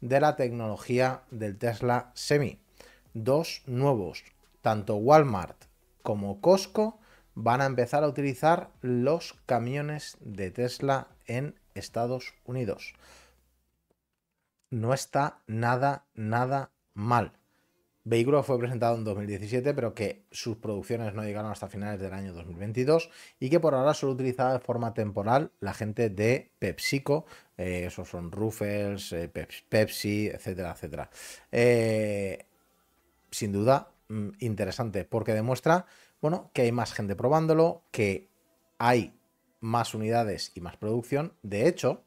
de la tecnología del Tesla Semi. Dos nuevos, tanto Walmart como Costco van a empezar a utilizar los camiones de Tesla en Estados Unidos. No está nada, nada mal. Vehículo fue presentado en 2017, pero que sus producciones no llegaron hasta finales del año 2022 y que por ahora solo utilizaba de forma temporal la gente de PepsiCo, eh, esos son Ruffles, eh, Pepsi, etcétera, etcétera. Eh, sin duda, mm, interesante, porque demuestra, bueno, que hay más gente probándolo, que hay más unidades y más producción. De hecho,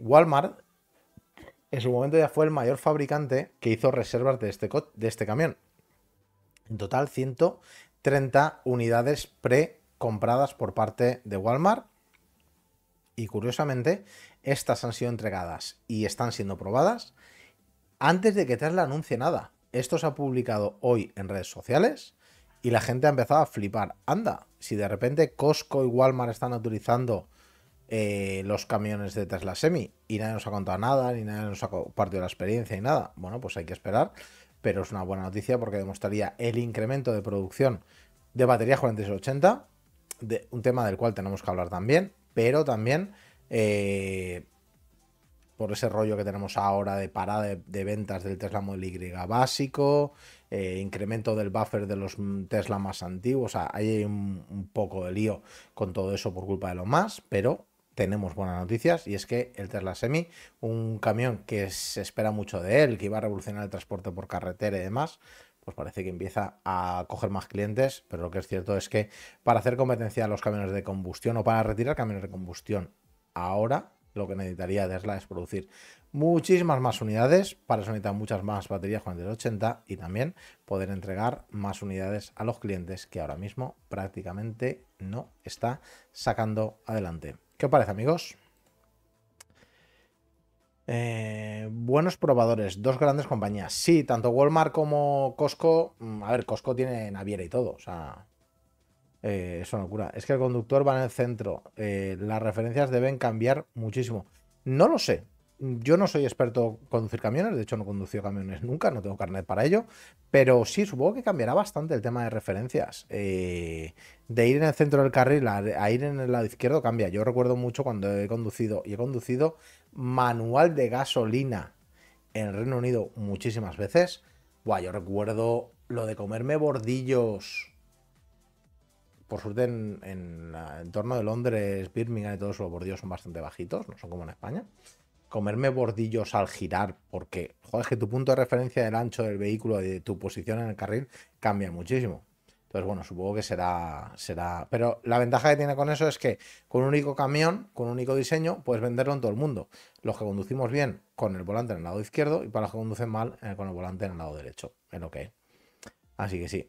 Walmart en su momento ya fue el mayor fabricante que hizo reservas de este, de este camión. En total, 130 unidades pre-compradas por parte de Walmart. Y curiosamente, estas han sido entregadas y están siendo probadas antes de que Tesla anuncie nada. Esto se ha publicado hoy en redes sociales y la gente ha empezado a flipar. Anda, si de repente Costco y Walmart están autorizando eh, los camiones de Tesla Semi y nadie nos ha contado nada, ni nadie nos ha compartido la experiencia y nada. Bueno, pues hay que esperar, pero es una buena noticia porque demostraría el incremento de producción de baterías 4680, de, un tema del cual tenemos que hablar también, pero también eh, por ese rollo que tenemos ahora de parada de, ventas del Tesla Model Y básico, eh, incremento del buffer de los Tesla más antiguos, o sea, hay un, poco de lío con todo eso por culpa de lo más, pero tenemos buenas noticias y es que el Tesla Semi, un camión que se espera mucho de él, que iba a revolucionar el transporte por carretera y demás, pues parece que empieza a coger más clientes, pero lo que es cierto es que para hacer competencia a los camiones de combustión o para retirar camiones de combustión ahora, lo que necesitaría Tesla es producir muchísimas más unidades, para eso necesitan muchas más baterías el con 80 y también poder entregar más unidades a los clientes que ahora mismo prácticamente no está sacando adelante. ¿Qué os parece, amigos? Eh, buenos probadores, dos grandes compañías. Sí, tanto Walmart como Costco. Mm, a ver, Costco tiene naviera y todo. O sea, eh, es una locura. Es que el conductor va en el centro. Eh, las referencias deben cambiar muchísimo. No lo sé yo no soy experto conducir camiones, de hecho no he conducido camiones nunca, no tengo carnet para ello, pero sí supongo que cambiará bastante el tema de referencias. Eh, de ir en el centro del carril a, ir en el lado izquierdo cambia. Yo recuerdo mucho cuando he conducido y he conducido manual de gasolina en el Reino Unido muchísimas veces. Buah, yo recuerdo lo de comerme bordillos. Por suerte en, en el entorno de Londres, Birmingham y todos los bordillos son bastante bajitos, no son como en España comerme bordillos al girar, porque, joder, que tu punto de referencia del ancho del vehículo y de tu posición en el carril cambia muchísimo. Entonces, bueno, supongo que será, será. Pero la ventaja que tiene con eso es que con un único camión, con un único diseño, puedes venderlo en todo el mundo. Los que conducimos bien con el volante en el lado izquierdo y para los que conducen mal eh, con el volante en el lado derecho. en lo Así que sí.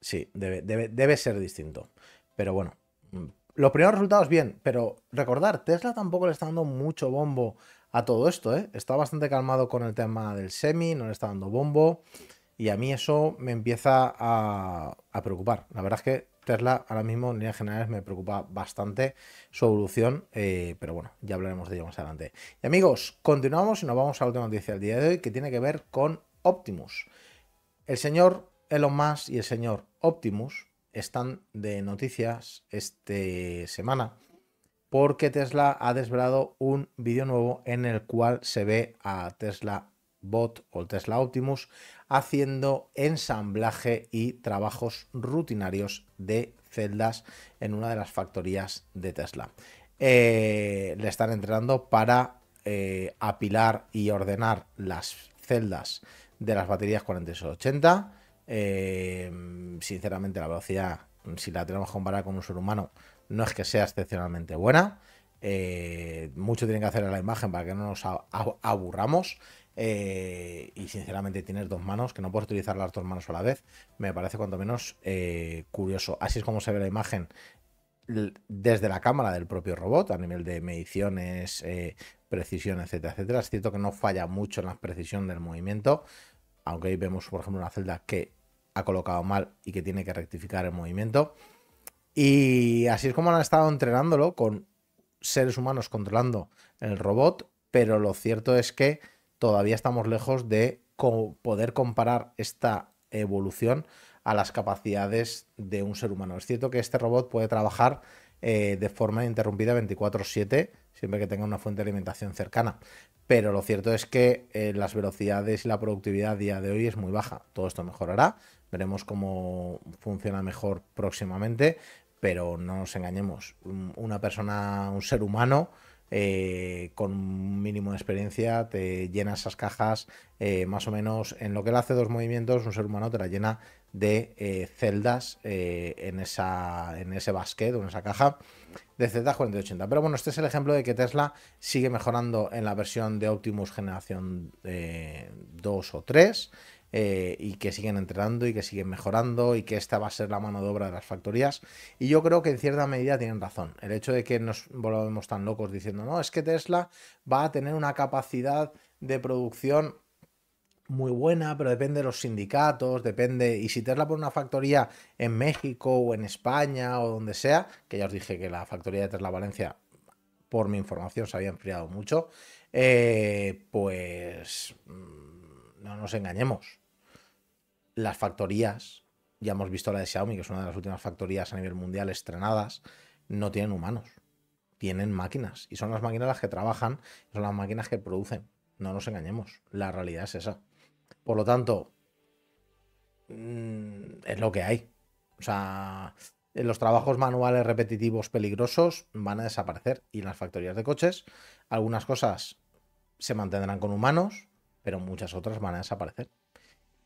Sí, debe, debe ser distinto. Pero bueno, mm, los primeros resultados bien, pero recordar, Tesla tampoco le está dando mucho bombo a todo esto, ¿eh? Está bastante calmado con el tema del semi, no le está dando bombo. Y a mí eso me empieza a, preocupar. La verdad es que Tesla ahora mismo en líneas generales me preocupa bastante su evolución, eh, pero bueno, ya hablaremos de ello más adelante. Y amigos, continuamos y nos vamos a la última noticia del día de hoy que tiene que ver con Optimus. El señor Elon Musk y el señor Optimus están de noticias este semana porque Tesla ha desvelado un vídeo nuevo en el cual se ve a Tesla Bot o Tesla Optimus haciendo ensamblaje y trabajos rutinarios de celdas en una de las factorías de Tesla. Eh, le están entrenando para eh, apilar y ordenar las celdas de las baterías 4680 Em, sinceramente, la velocidad, si la tenemos comparar con un ser humano, no es que sea excepcionalmente buena. Eh, mucho tiene que hacer en la imagen para que no nos aburramos. Eh, y sinceramente tienes dos manos, que no puedes utilizar las dos manos a la vez, me parece cuanto menos eh, curioso. Así es como se ve la imagen desde la cámara del propio robot, a nivel de mediciones, precisión, etcétera, etcétera. Es cierto que no falla mucho en la precisión del movimiento, aunque ahí vemos, por ejemplo, una celda que ha colocado mal y que tiene que rectificar el movimiento. Y así es como han estado entrenándolo con seres humanos controlando el robot, pero lo cierto es que todavía estamos lejos de poder comparar esta evolución a las capacidades de un ser humano. Es cierto que este robot puede trabajar eh, de forma interrumpida 24/7 siempre que tenga una fuente de alimentación cercana. Pero lo cierto es que eh, las velocidades y la productividad a día de hoy es muy baja. Todo esto mejorará, veremos cómo funciona mejor próximamente, pero no nos engañemos. Una persona, un ser humano, eh, con un mínimo de experiencia, te llena esas cajas eh, más o menos en lo que él hace dos movimientos, un ser humano te la llena de celdas eh, eh, en, esa, en ese basquet o en esa caja de z 4080. Pero bueno, este es el ejemplo de que Tesla sigue mejorando en la versión de Optimus generación 2 eh, o 3 y que siguen entrenando y que siguen mejorando y que esta va a ser la mano de obra de las factorías. Y yo creo que en cierta medida tienen razón. El hecho de que nos volvamos tan locos diciendo, no, es que Tesla va a tener una capacidad de producción muy buena, pero depende de los sindicatos, depende. Y si Tesla por una factoría en México o en España o donde sea, que ya os dije que la factoría de Tesla Valencia, por mi información, se había enfriado mucho, eh, pues mm, no nos engañemos. Las factorías, ya hemos visto la de Xiaomi, que es una de las últimas factorías a nivel mundial estrenadas, no tienen humanos, tienen máquinas. Y son las máquinas las que trabajan, son las máquinas que producen. No nos engañemos, la realidad es esa. Por lo tanto, mm, es lo que hay. O sea, los trabajos manuales repetitivos peligrosos van a desaparecer y las factorías de coches, algunas cosas se mantendrán con humanos, pero muchas otras van a desaparecer.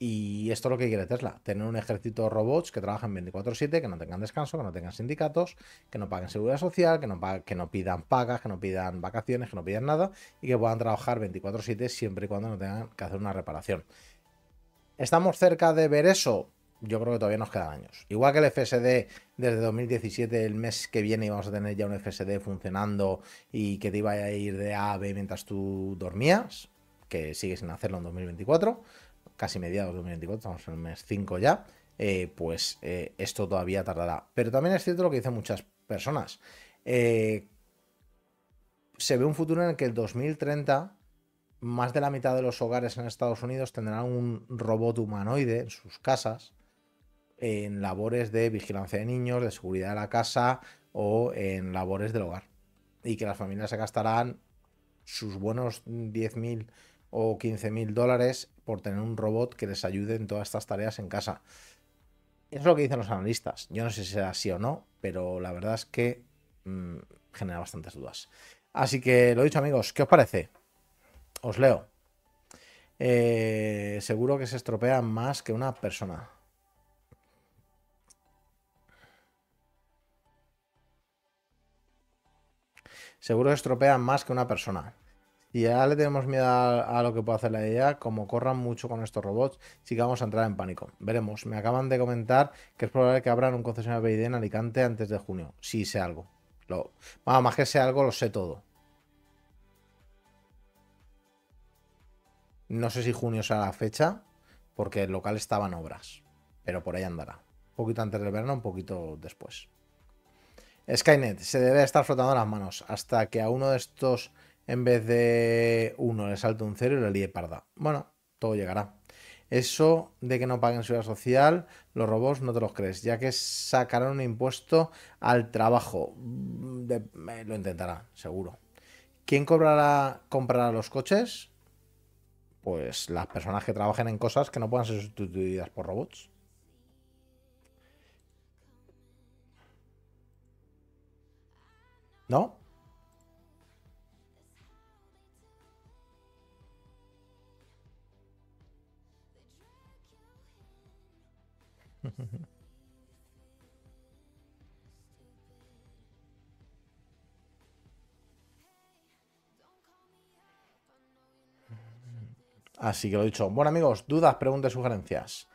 Y esto es lo que quiere Tesla, tener un ejército de robots que trabajen 24/7, que no tengan descanso, que no tengan sindicatos, que no paguen seguridad social, que no, que no pidan pagas, que no pidan vacaciones, que no pidan nada y que puedan trabajar 24/7 siempre y cuando no tengan que hacer una reparación. ¿Estamos cerca de ver eso? Yo creo que todavía nos quedan años. Igual que el FSD desde 2017, el mes que viene íbamos a tener ya un FSD funcionando y que te iba a ir de A a B mientras tú dormías, que sigue sin hacerlo en 2024 casi mediados de 2024, estamos en el mes 5 ya, eh, pues eh, esto todavía tardará. Pero también es cierto lo que dicen muchas personas. Eh, se ve un futuro en el que el 2030 más de la mitad de los hogares en Estados Unidos tendrán un robot humanoide en sus casas en labores de vigilancia de niños, de seguridad de la casa o en labores del hogar. Y que las familias se gastarán sus buenos 10.000 o 15 mil dólares por tener un robot que les ayude en todas estas tareas en casa. es lo que dicen los analistas. Yo no sé si será así o no, pero la verdad es que mm, genera bastantes dudas. Así que lo dicho amigos, ¿qué os parece? Os leo. Eh, seguro que se estropea más que una persona. Seguro que estropean más que una persona. Y ya le tenemos miedo a, lo que puede hacer la idea. como corran mucho con estos robots, sí que vamos a entrar en pánico. Veremos. Me acaban de comentar que es probable que abran un concesionario BID en Alicante antes de junio. Si sé algo. Lo, más que sea algo, lo sé todo. No sé si junio será la fecha, porque el local estaba en obras, pero por ahí andará. Un poquito antes del verano, un poquito después. Skynet se debe estar flotando las manos hasta que a uno de estos en vez de uno le salto un cero y la lie parda. Bueno, todo llegará. Eso de que no paguen seguridad social, los robots no te los crees, ya que sacarán un impuesto al trabajo. Mm, eh, lo intentarán, seguro. ¿Quién cobrará, comprará los coches? Pues las personas que trabajen en cosas que no puedan ser sustituidas por robots. ¿No? Así que lo dicho. Bueno amigos, dudas, preguntas, sugerencias.